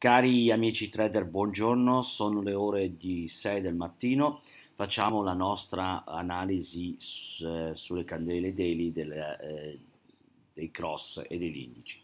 Cari amici trader, buongiorno, sono le ore di 6 del mattino, facciamo la nostra analisi su, eh, sulle candele daily del, eh, dei cross e degli indici.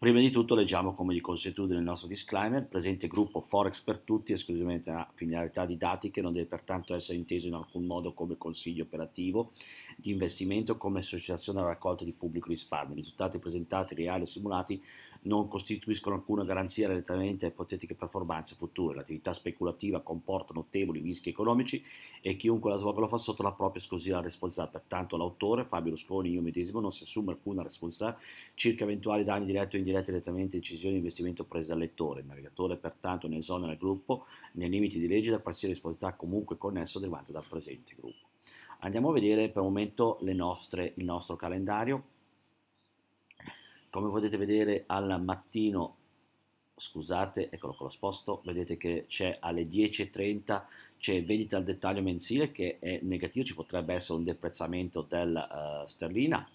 Prima di tutto leggiamo come di consuetudine il nostro disclaimer, presente gruppo Forex per tutti, esclusivamente una finalità didattica, non deve pertanto essere inteso in alcun modo come consiglio operativo di investimento come associazione alla raccolta di pubblico risparmio. I risultati presentati, reali o simulati, non costituiscono alcuna garanzia relativamente a ipotetiche performanze future. L'attività speculativa comporta notevoli rischi economici e chiunque la svolga lo fa sotto la propria esclusiva responsabilità. Pertanto l'autore, Fabio Rusconi, io medesimo, non si assume alcuna responsabilità circa eventuali danni diretti o indiretti dirette direttamente decisioni di investimento prese dal lettore. Il navigatore pertanto ne esonera il gruppo nei limiti di legge da qualsiasi responsabilità comunque connesso derivante dal presente gruppo. Andiamo a vedere per un momento nostre, il nostro calendario. Come potete vedere al mattino, scusate, eccolo con lo sposto, vedete che c'è alle 10.30 c'è vendita al dettaglio mensile che è negativo, ci potrebbe essere un deprezzamento della uh, eh, sterlina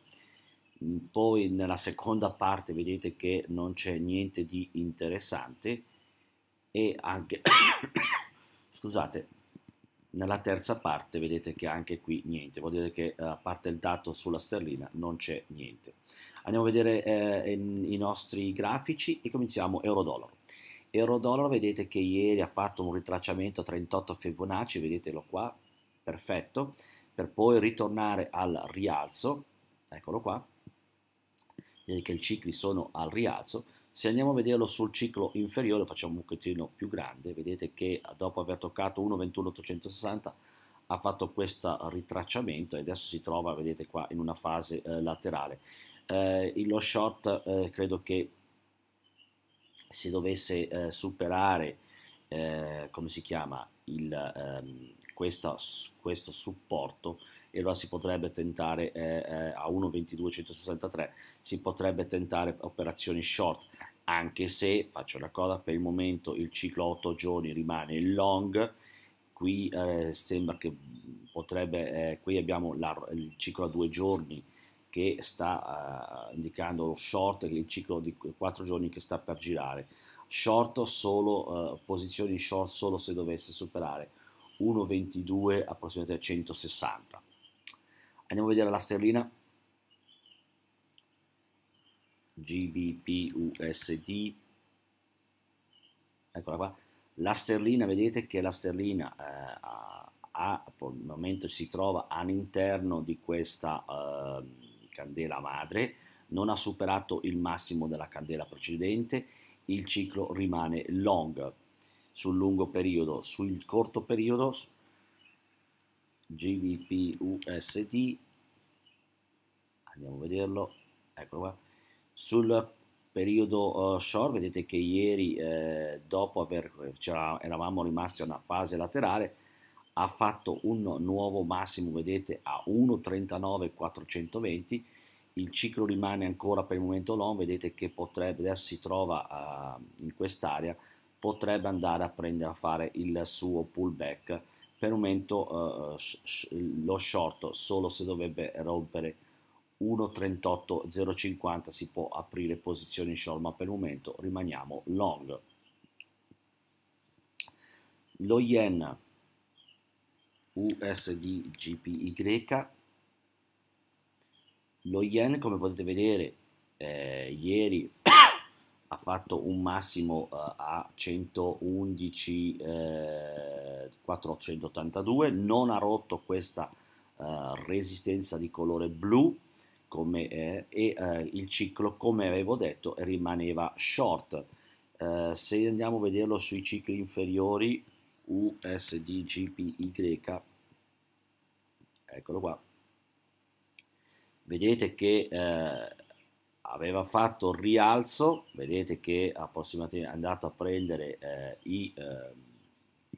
poi nella seconda parte vedete che non c'è niente di interessante e anche scusate nella terza parte vedete che anche qui niente vuol dire che eh, a parte il dato sulla sterlina non c'è niente andiamo a vedere eh, i nostri grafici e cominciamo euro dollaro euro dollaro vedete che ieri ha fatto un ritracciamento a 38 Fibonacci vedetelo qua perfetto per poi ritornare al rialzo eccolo qua eh, che i cicli sono al rialzo. Se andiamo a vederlo sul ciclo inferiore, facciamo un pochettino più grande, vedete che dopo aver toccato 1,21,860 ha fatto questo ritracciamento e adesso si trova, vedete qua, in una fase eh, laterale. Eh, lo short eh, credo che se dovesse eh, superare, eh, come si chiama, il, ehm, questa, questo supporto, e allora si potrebbe tentare eh, eh a 1,22,163 si potrebbe tentare operazioni short anche se, faccio una cosa, per il momento il ciclo 8 giorni rimane long, qui eh, sembra che potrebbe, eh, qui abbiamo la, il ciclo a due giorni che sta eh, indicando lo short, il ciclo di 4 giorni che sta per girare, short solo, eh, posizioni short solo se dovesse superare 1,22 approssimativamente 160 Andiamo a vedere la sterlina. GBPUSD. Eccola qua. La sterlina, vedete che la sterlina eh, ha, ha, al momento si trova all'interno di questa eh, candela madre, non ha superato il massimo della candela precedente, il ciclo rimane long sul lungo periodo, sul corto periodo GBP GBPUST, andiamo a vederlo, eccolo qua, sul periodo uh, short, vedete che ieri eh, dopo aver, eravamo rimasti a una fase laterale, ha fatto un nuovo massimo, vedete, a 1,39,420, il ciclo rimane ancora per il momento long, vedete che potrebbe, adesso si trova uh, in quest'area, potrebbe andare a prendere a fare il suo pullback, per momento eh, lo short solo se dovrebbe rompere 1.38050 si può aprire posizioni short ma per il momento rimaniamo long lo yen USD GPY lo yen come potete vedere eh, ieri ha fatto un massimo uh, a 111 eh, 482 non ha rotto questa uh, resistenza di colore blu come è, e uh, il ciclo come avevo detto rimaneva short se andiamo a vederlo sui cicli inferiori USDGPY eccolo qua vedete che aveva fatto il rialzo, vedete che approssimativamente è andato a prendere eh, i, eh,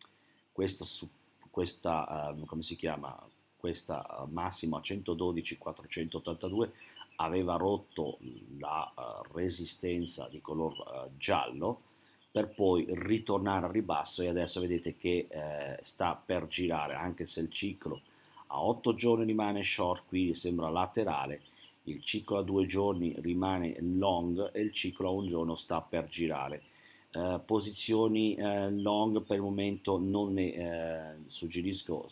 questa, su, questa eh, come si chiama, questa eh, massima 112-482 aveva rotto la uh, resistenza di color uh, giallo per poi ritornare al ribasso e adesso vedete che eh, sta per girare anche se il ciclo a 8 giorni rimane short qui sembra laterale il ciclo a due giorni rimane long e il ciclo a un giorno sta per girare. Eh, posizioni eh, long per il momento non ne eh, suggerisco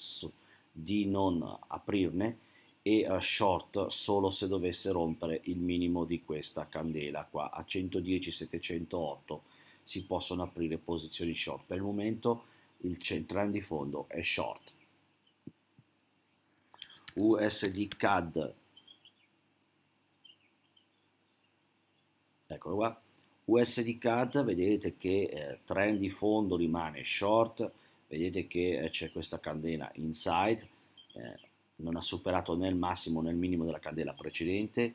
di non aprirne e eh, short solo se dovesse rompere il minimo di questa candela qua a 110 708 si possono aprire posizioni short per il momento il trend di fondo è short USD CAD eccolo qua, USD CAD vedete che eh, trend di fondo rimane short, vedete che eh, c'è questa candela inside, eh, non ha superato né il massimo né il minimo della candela precedente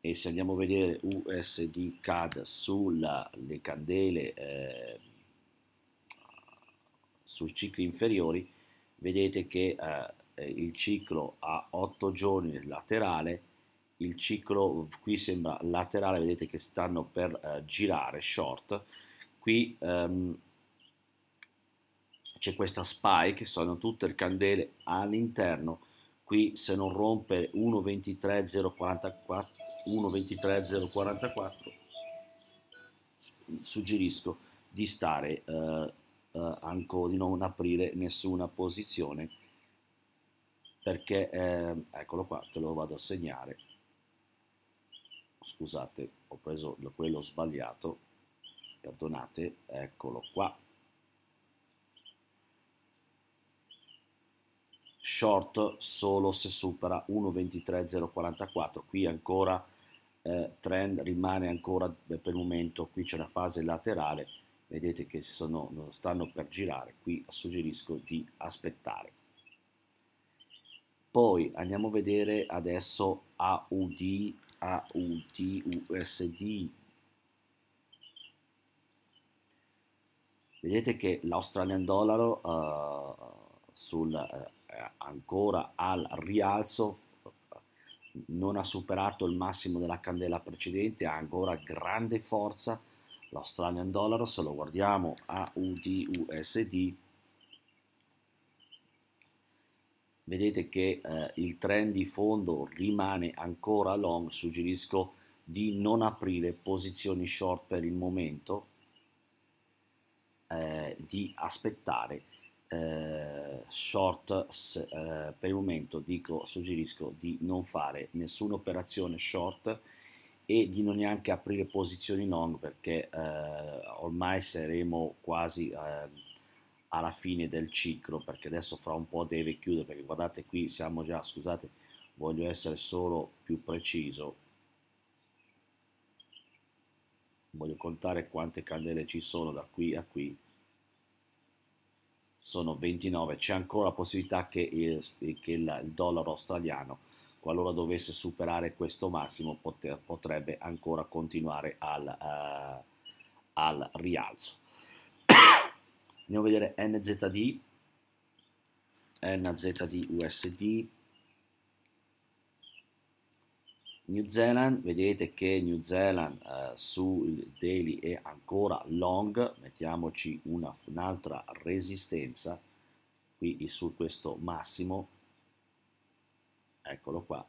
e se andiamo a vedere USD CAD sulle candele eh, sui cicli inferiori vedete che eh, il ciclo ha 8 giorni laterale il ciclo qui sembra laterale, vedete che stanno per eh, girare short, qui ehm, c'è questa spike, sono tutte le candele all'interno, qui se non rompe 1.23044, 1.23044 suggerisco di stare eh, eh, ancora, di non aprire nessuna posizione perché eh, eccolo qua, te lo vado a segnare scusate, ho preso quello sbagliato, perdonate, eccolo qua. Short solo se supera 1.23.044, qui ancora eh, trend rimane ancora per il momento, qui c'è una fase laterale, vedete che sono, stanno per girare, qui suggerisco di aspettare. Poi andiamo a vedere adesso AUD AUTUSD. Vedete che l'Australian dollaro uh, eh, sul, uh, ancora al rialzo non ha superato il massimo della candela precedente, ha ancora grande forza l'Australian dollaro, se lo guardiamo AUDUSD. UDUSD vedete che eh, il trend di fondo rimane ancora long, suggerisco di non aprire posizioni short per il momento, eh, di aspettare eh, short eh, per il momento dico suggerisco di non fare nessuna operazione short e di non neanche aprire posizioni long perché eh, ormai saremo quasi ehm, alla fine del ciclo perché adesso fra un po' deve chiudere perché guardate qui siamo già scusate voglio essere solo più preciso voglio contare quante candele ci sono da qui a qui sono 29 c'è ancora la possibilità che, eh, il, che il, dollaro australiano qualora dovesse superare questo massimo poter, potrebbe ancora continuare al, uh, al rialzo andiamo a vedere NZD, NZD USD, New Zealand, vedete che New Zealand eh, sul daily è ancora long, mettiamoci un'altra resistenza qui su questo massimo, eccolo qua,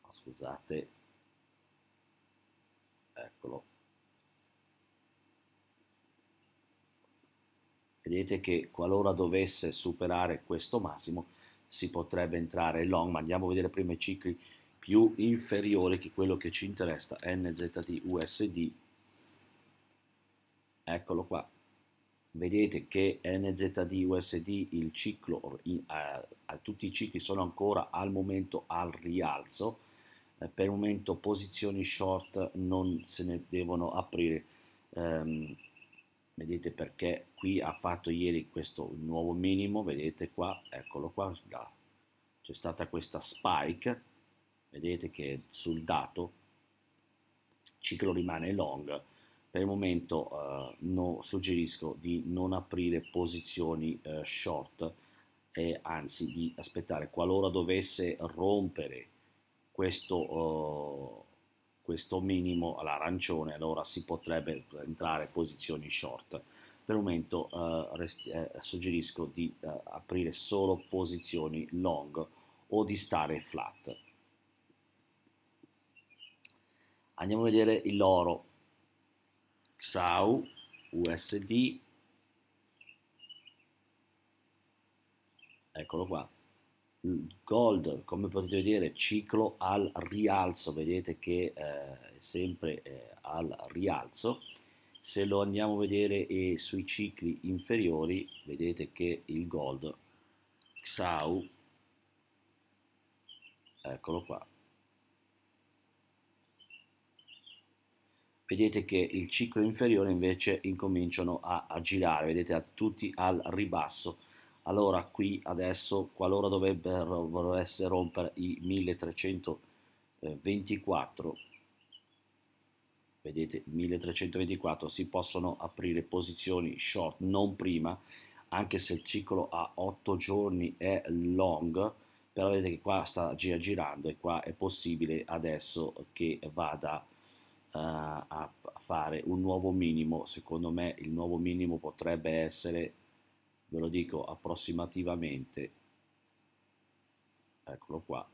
ah, scusate, eccolo vedete che qualora dovesse superare questo massimo si potrebbe entrare long, ma andiamo a vedere prima i cicli più inferiori che quello che ci interessa, NZD USD, eccolo qua, vedete che NZD USD il ciclo, in, eh, eh, tutti i cicli sono ancora al momento al rialzo, eh, per il momento posizioni short non se ne devono aprire, ehm, vedete perché qui ha fatto ieri questo nuovo minimo, vedete qua, eccolo qua, c'è stata questa spike, vedete che sul dato ciclo rimane long, per il momento eh, no, suggerisco di non aprire posizioni eh, short e anzi di aspettare qualora dovesse rompere questo eh, questo minimo all'arancione, allora si potrebbe entrare in posizioni short. Per il momento eh, resti, eh, suggerisco di eh, aprire solo posizioni long o di stare flat. Andiamo a vedere il l'oro. XAU, USD, eccolo qua gold come potete vedere ciclo al rialzo vedete che eh, è sempre eh, al rialzo se lo andiamo a vedere eh, sui cicli inferiori vedete che il gold XAU eccolo qua vedete che il ciclo inferiore invece incominciano a, a girare vedete tutti al ribasso allora qui adesso qualora dovrebbero volesse rompere i 1324 vedete 1324 si possono aprire posizioni short non prima anche se il ciclo a 8 giorni è long però vedete che qua sta gira girando e qua è possibile adesso che vada uh, a fare un nuovo minimo secondo me il nuovo minimo potrebbe essere ve lo dico approssimativamente, eccolo qua,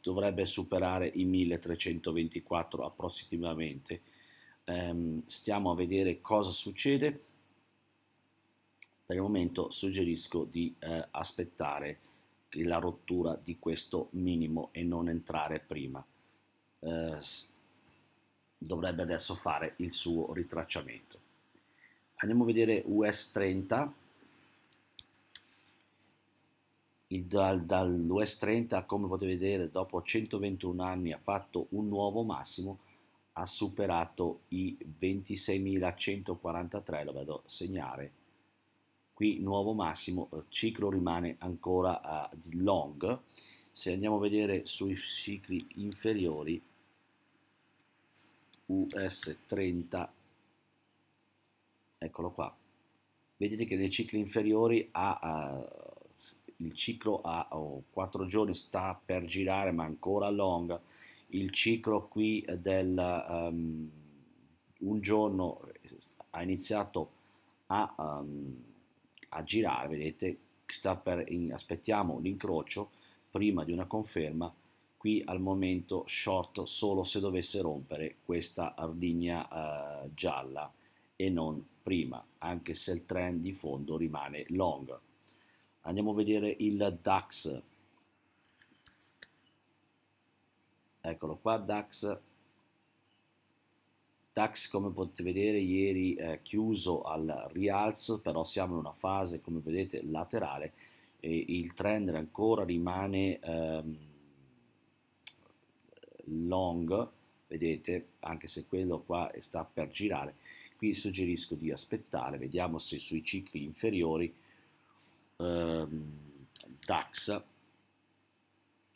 dovrebbe superare i 1324 approssimativamente. Um, stiamo a vedere cosa succede. Per il momento suggerisco di eh, aspettare la rottura di questo minimo e non entrare prima. Uh, dovrebbe adesso fare il suo ritracciamento. Andiamo a vedere US 30, dall'US dal 30 come potete vedere dopo 121 anni ha fatto un nuovo massimo, ha superato i 26.143, lo vado a segnare, qui nuovo massimo, il ciclo rimane ancora uh, long, se andiamo a vedere sui cicli inferiori US30 eccolo qua vedete che nei cicli inferiori ha, ha, il ciclo a oh, 4 giorni sta per girare ma ancora long il ciclo qui del um, un giorno ha iniziato a, um, a girare vedete sta per in, aspettiamo l'incrocio prima di una conferma qui al momento short solo se dovesse rompere questa ardigna eh, gialla e non prima, anche se il trend di fondo rimane long. Andiamo a vedere il DAX. Eccolo qua, DAX. DAX come potete vedere ieri è eh, chiuso al rialzo, però siamo in una fase come vedete laterale e il trend ancora rimane... Ehm, long, vedete, anche se quello qua sta per girare, qui suggerisco di aspettare, vediamo se sui cicli inferiori ehm, DAX,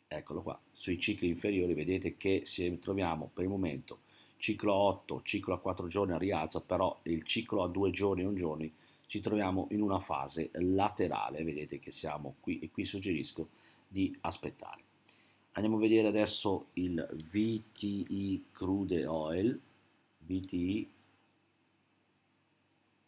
eccolo qua, sui cicli inferiori vedete che se troviamo per il momento ciclo a 8, ciclo a 4 giorni a rialzo, però il ciclo a 2 giorni e 1 giorno ci troviamo in una fase laterale, vedete che siamo qui e qui suggerisco di aspettare andiamo a vedere adesso il VTI crude oil VTI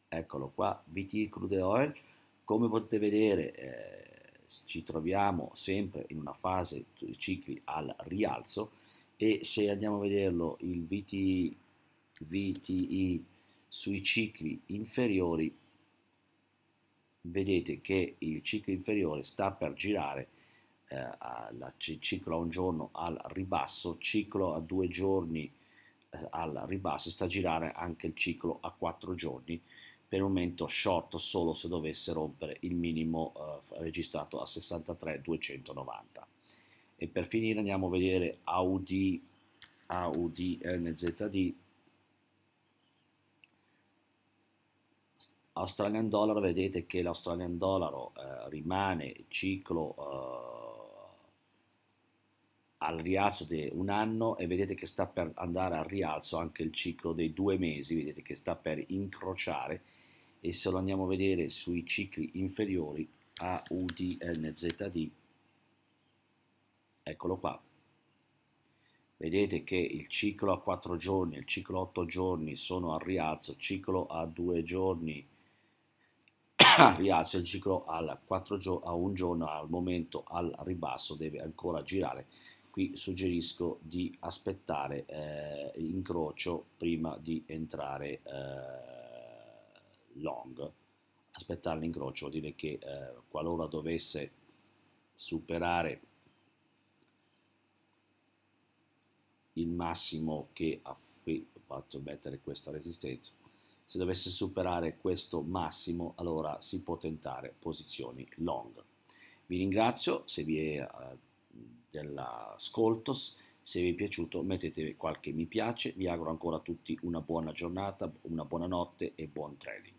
eccolo qua VTI crude oil come potete vedere eh, ci troviamo sempre in una fase cicli al rialzo e se andiamo a vederlo il VTI, VTI sui cicli inferiori vedete che il ciclo inferiore sta per girare eh, alla, ciclo a un giorno al ribasso, ciclo a due giorni eh, al ribasso, sta a girare anche il ciclo a quattro giorni, per il momento short solo se dovesse rompere il minimo eh, registrato a 63,290. E per finire andiamo a vedere AUD, AUD NZD, Australian Dollar, vedete che l'Australian Dollar eh, rimane ciclo eh, al rialzo di un anno e vedete che sta per andare al rialzo anche il ciclo dei due mesi, vedete che sta per incrociare e se lo andiamo a vedere sui cicli inferiori AUDNZD, eccolo qua, vedete che il ciclo a 4 giorni, il ciclo a 8 giorni sono al rialzo, il ciclo a 2 giorni rialzo, il ciclo a 1 giorno al momento al ribasso deve ancora girare qui suggerisco di aspettare eh, l'incrocio prima di entrare eh, long aspettare l'incrocio vuol dire che eh, qualora dovesse superare il massimo che ha qui ho fatto mettere questa resistenza se dovesse superare questo massimo allora si può tentare posizioni long vi ringrazio se vi è eh, dell'ascolto. Se vi è piaciuto mettete qualche mi piace, vi auguro ancora a tutti una buona giornata, una buona notte e buon trading.